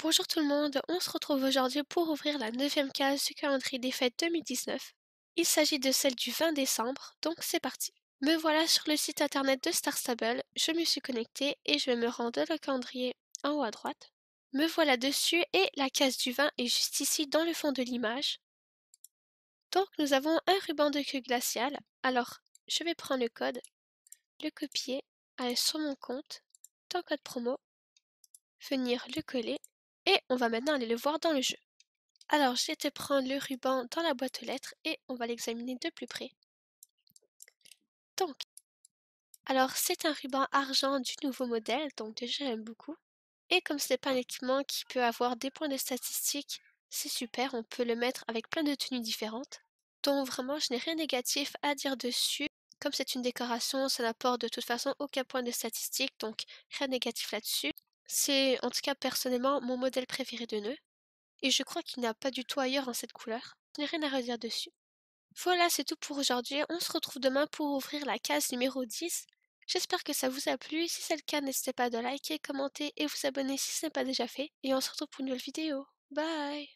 Bonjour tout le monde, on se retrouve aujourd'hui pour ouvrir la neuvième case du calendrier des fêtes 2019. Il s'agit de celle du 20 décembre, donc c'est parti. Me voilà sur le site internet de Star Stable, je me suis connecté et je vais me rendre le calendrier en haut à droite. Me voilà dessus et la case du 20 est juste ici dans le fond de l'image. Donc nous avons un ruban de queue glacial, alors je vais prendre le code, le copier, aller sur mon compte, dans code promo, venir le coller et on va maintenant aller le voir dans le jeu. Alors j'ai te prendre le ruban dans la boîte aux lettres et on va l'examiner de plus près. Donc, alors c'est un ruban argent du nouveau modèle, donc déjà j'aime beaucoup. Et comme ce n'est pas un équipement qui peut avoir des points de statistique, c'est super, on peut le mettre avec plein de tenues différentes. Donc vraiment je n'ai rien négatif à dire dessus. Comme c'est une décoration, ça n'apporte de toute façon aucun point de statistique, donc rien négatif là-dessus. C'est, en tout cas personnellement, mon modèle préféré de nœud, et je crois qu'il n'y a pas du tout ailleurs en cette couleur. Je n'ai rien à redire dessus. Voilà, c'est tout pour aujourd'hui. On se retrouve demain pour ouvrir la case numéro 10. J'espère que ça vous a plu. Si c'est le cas, n'hésitez pas à liker, commenter et vous abonner si ce n'est pas déjà fait. Et on se retrouve pour une nouvelle vidéo. Bye